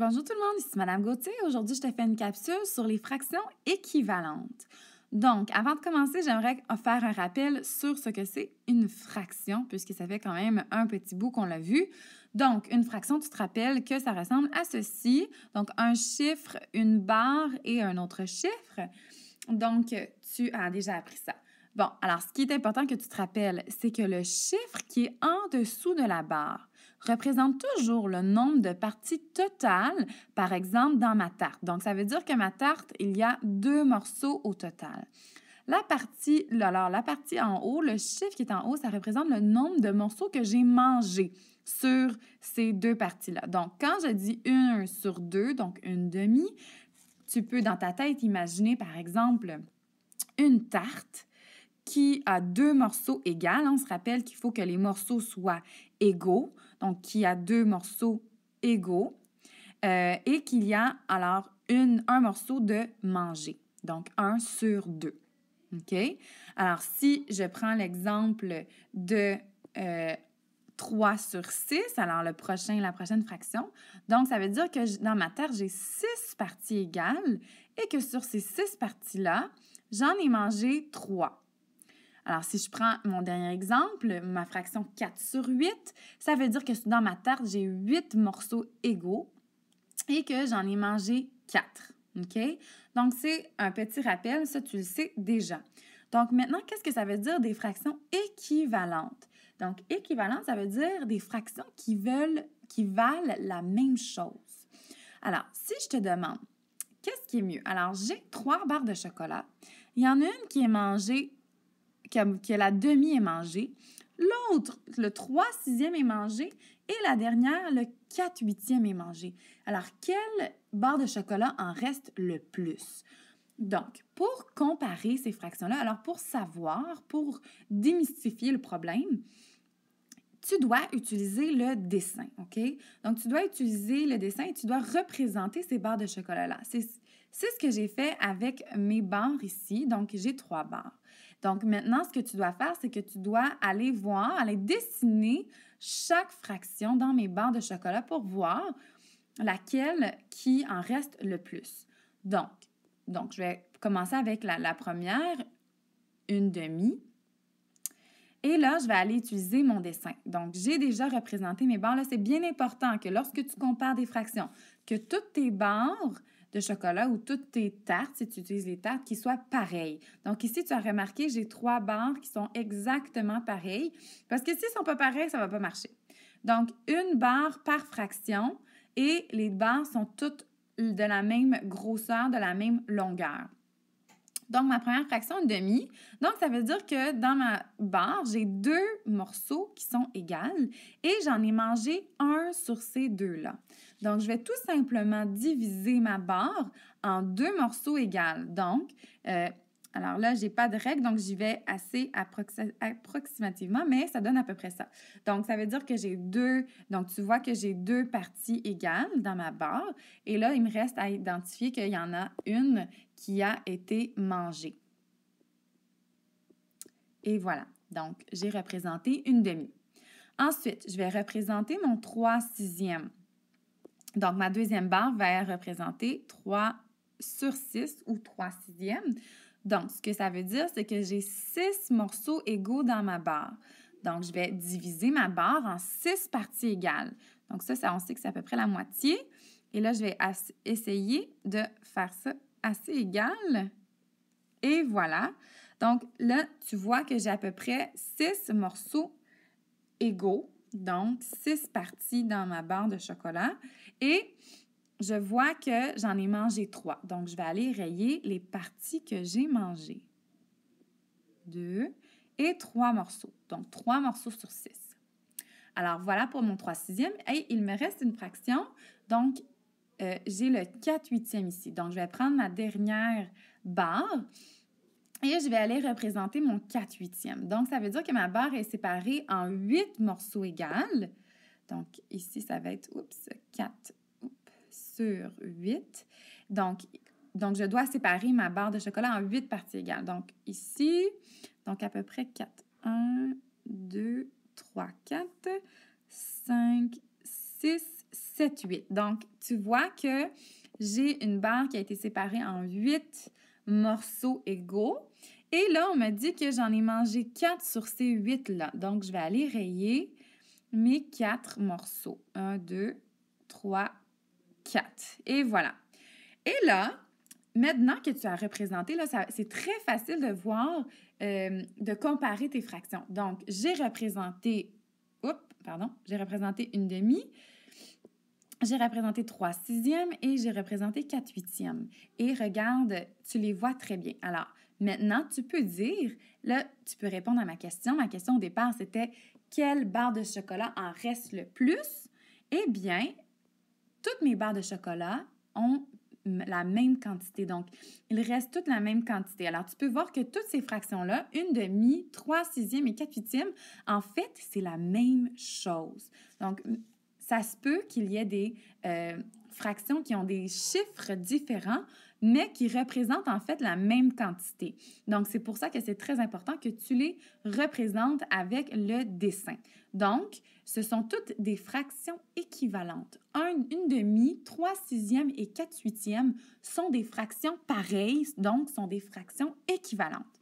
Bonjour tout le monde, ici Madame Gauthier. Aujourd'hui, je te fais une capsule sur les fractions équivalentes. Donc, avant de commencer, j'aimerais faire un rappel sur ce que c'est une fraction, puisque ça fait quand même un petit bout qu'on l'a vu. Donc, une fraction, tu te rappelles que ça ressemble à ceci. Donc, un chiffre, une barre et un autre chiffre. Donc, tu as déjà appris ça. Bon, alors, ce qui est important que tu te rappelles, c'est que le chiffre qui est en dessous de la barre, représente toujours le nombre de parties totales, par exemple dans ma tarte. Donc, ça veut dire que ma tarte, il y a deux morceaux au total. La partie, la partie en haut, le chiffre qui est en haut, ça représente le nombre de morceaux que j'ai mangés sur ces deux parties-là. Donc, quand je dis une sur deux, donc une demi, tu peux dans ta tête imaginer, par exemple, une tarte qui a deux morceaux égaux. On se rappelle qu'il faut que les morceaux soient égaux donc qui a deux morceaux égaux, euh, et qu'il y a alors un morceau de manger, donc un sur deux. OK? Alors, si je prends l'exemple de 3 euh, sur 6, alors le prochain, la prochaine fraction, donc ça veut dire que dans ma terre, j'ai 6 parties égales et que sur ces six parties-là, j'en ai mangé 3. Alors, si je prends mon dernier exemple, ma fraction 4 sur 8, ça veut dire que dans ma tarte, j'ai 8 morceaux égaux et que j'en ai mangé 4. OK? Donc, c'est un petit rappel, ça, tu le sais déjà. Donc, maintenant, qu'est-ce que ça veut dire des fractions équivalentes? Donc, équivalentes, ça veut dire des fractions qui, veulent, qui valent la même chose. Alors, si je te demande, qu'est-ce qui est mieux? Alors, j'ai trois barres de chocolat. Il y en a une qui est mangée que la demi est mangée. L'autre, le 3 sixième est mangé. Et la dernière, le 4 huitième est mangé. Alors, quelle barre de chocolat en reste le plus? Donc, pour comparer ces fractions-là, alors pour savoir, pour démystifier le problème, tu dois utiliser le dessin, OK? Donc, tu dois utiliser le dessin et tu dois représenter ces barres de chocolat-là. C'est ce que j'ai fait avec mes barres ici. Donc, j'ai trois barres. Donc maintenant, ce que tu dois faire, c'est que tu dois aller voir, aller dessiner chaque fraction dans mes barres de chocolat pour voir laquelle qui en reste le plus. Donc, je vais commencer avec la, la première, une demi. Et là, je vais aller utiliser mon dessin. Donc, j'ai déjà représenté mes barres. Là, c'est bien important que lorsque tu compares des fractions, que toutes tes barres de chocolat ou toutes tes tartes, si tu utilises les tartes, qui soient pareilles. Donc ici, tu as remarqué, j'ai trois barres qui sont exactement pareilles parce que si elles ne sont pas pareilles, ça ne va pas marcher. Donc, une barre par fraction et les barres sont toutes de la même grosseur, de la même longueur. Donc, ma première fraction, une demi. Donc, ça veut dire que dans ma barre, j'ai deux morceaux qui sont égales et j'en ai mangé un sur ces deux-là. Donc, je vais tout simplement diviser ma barre en deux morceaux égaux. Donc, euh, alors là, je n'ai pas de règle, donc j'y vais assez approximativement, mais ça donne à peu près ça. Donc, ça veut dire que j'ai deux, donc tu vois que j'ai deux parties égales dans ma barre, et là, il me reste à identifier qu'il y en a une qui a été mangée. Et voilà, donc j'ai représenté une demi. Ensuite, je vais représenter mon 3 sixièmes. Donc, ma deuxième barre va représenter 3 sur 6 ou 3 sixièmes. Donc, ce que ça veut dire, c'est que j'ai 6 morceaux égaux dans ma barre. Donc, je vais diviser ma barre en 6 parties égales. Donc, ça, ça on sait que c'est à peu près la moitié. Et là, je vais essayer de faire ça assez égal. Et voilà. Donc, là, tu vois que j'ai à peu près 6 morceaux égaux donc six parties dans ma barre de chocolat et je vois que j'en ai mangé trois. Donc, je vais aller rayer les parties que j'ai mangées. Deux et trois morceaux. Donc, trois morceaux sur six. Alors, voilà pour mon 3 sixième. Et il me reste une fraction. Donc, euh, j'ai le 4 huitième ici. Donc, je vais prendre ma dernière barre et je vais aller représenter mon 4 huitième. Donc, ça veut dire que ma barre est séparée en 8 morceaux égales. Donc, ici, ça va être, oups, 4 sur 8. Donc, donc, je dois séparer ma barre de chocolat en 8 parties égales. Donc, ici, donc à peu près 4. 1, 2, 3, 4, 5, 6, 7, 8. Donc, tu vois que j'ai une barre qui a été séparée en 8 morceaux égaux. Et là, on me dit que j'en ai mangé 4 sur ces 8-là. Donc, je vais aller rayer mes 4 morceaux. 1, 2, 3, 4. Et voilà. Et là, maintenant que tu as représenté, là, c'est très facile de voir, euh, de comparer tes fractions. Donc, j'ai représenté, oups, pardon, j'ai représenté une demi, j'ai représenté 3 sixièmes et j'ai représenté quatre huitièmes. Et regarde, tu les vois très bien. Alors, maintenant, tu peux dire, là, tu peux répondre à ma question. Ma question au départ, c'était quelle barre de chocolat en reste le plus? Eh bien, toutes mes barres de chocolat ont la même quantité. Donc, il reste toute la même quantité. Alors, tu peux voir que toutes ces fractions-là, une demi, trois sixièmes et quatre huitièmes, en fait, c'est la même chose. Donc, ça se peut qu'il y ait des euh, fractions qui ont des chiffres différents, mais qui représentent en fait la même quantité. Donc, c'est pour ça que c'est très important que tu les représentes avec le dessin. Donc, ce sont toutes des fractions équivalentes. un, une demi, trois sixièmes et quatre huitièmes sont des fractions pareilles, donc sont des fractions équivalentes.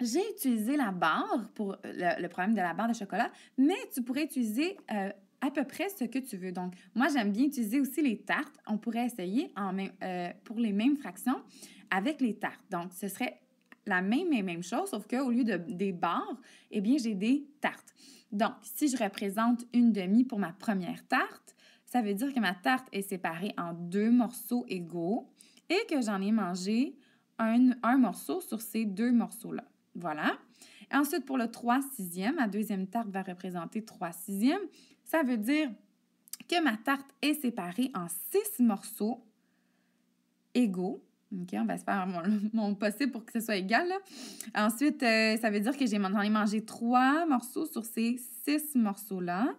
J'ai utilisé la barre pour euh, le, problème de la barre de chocolat, mais tu pourrais utiliser euh, à peu près ce que tu veux. Donc, moi, j'aime bien utiliser aussi les tartes. On pourrait essayer euh, pour les mêmes fractions avec les tartes. Donc, ce serait la même et même chose, sauf qu'au lieu de, des barres, eh bien, j'ai des tartes. Donc, si je représente une demi pour ma première tarte, ça veut dire que ma tarte est séparée en deux morceaux égaux et que j'en ai mangé un, morceau sur ces deux morceaux-là. Voilà. ensuite, pour le 3 sixième, ma deuxième tarte va représenter 3 sixièmes. Ça veut dire que ma tarte est séparée en six morceaux égaux. OK, on va se faire mon, possible pour que ce soit égal. Ensuite, euh, ça veut dire que j'ai maintenant mangé trois morceaux sur ces six morceaux-là.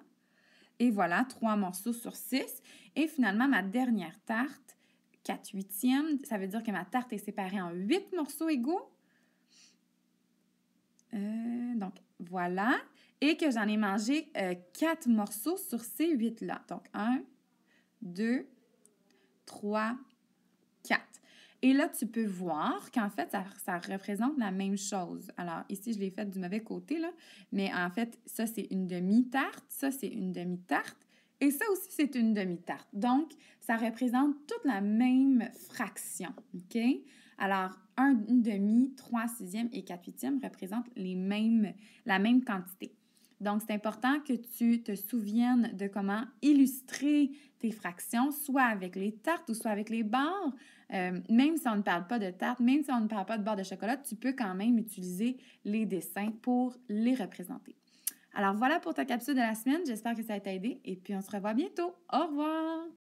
Et voilà, trois morceaux sur six. Et finalement, ma dernière tarte, 4 huitièmes, ça veut dire que ma tarte est séparée en huit morceaux égaux. Euh, donc, voilà et que j'en ai mangé euh, quatre morceaux sur ces huit là Donc un, deux, trois, quatre. Et là, tu peux voir qu'en fait, ça, représente la même chose. Alors, ici, je l'ai fait du mauvais côté, là. Mais en fait, ça, c'est une demi-tarte. Ça, c'est une demi-tarte. Et ça aussi, c'est une demi-tarte. Donc, ça représente toute la même fraction. OK? Alors, un, demi, trois sixièmes et quatre huitièmes représentent les mêmes, la même quantité. Donc, c'est important que tu te souviennes de comment illustrer tes fractions, soit avec les tartes ou soit avec les barres. Euh, même si on ne parle pas de tarte, même si on ne parle pas de barres de chocolat, tu peux quand même utiliser les dessins pour les représenter. Alors voilà pour ta capsule de la semaine. J'espère que ça t'a aidé et puis on se revoit bientôt. Au revoir!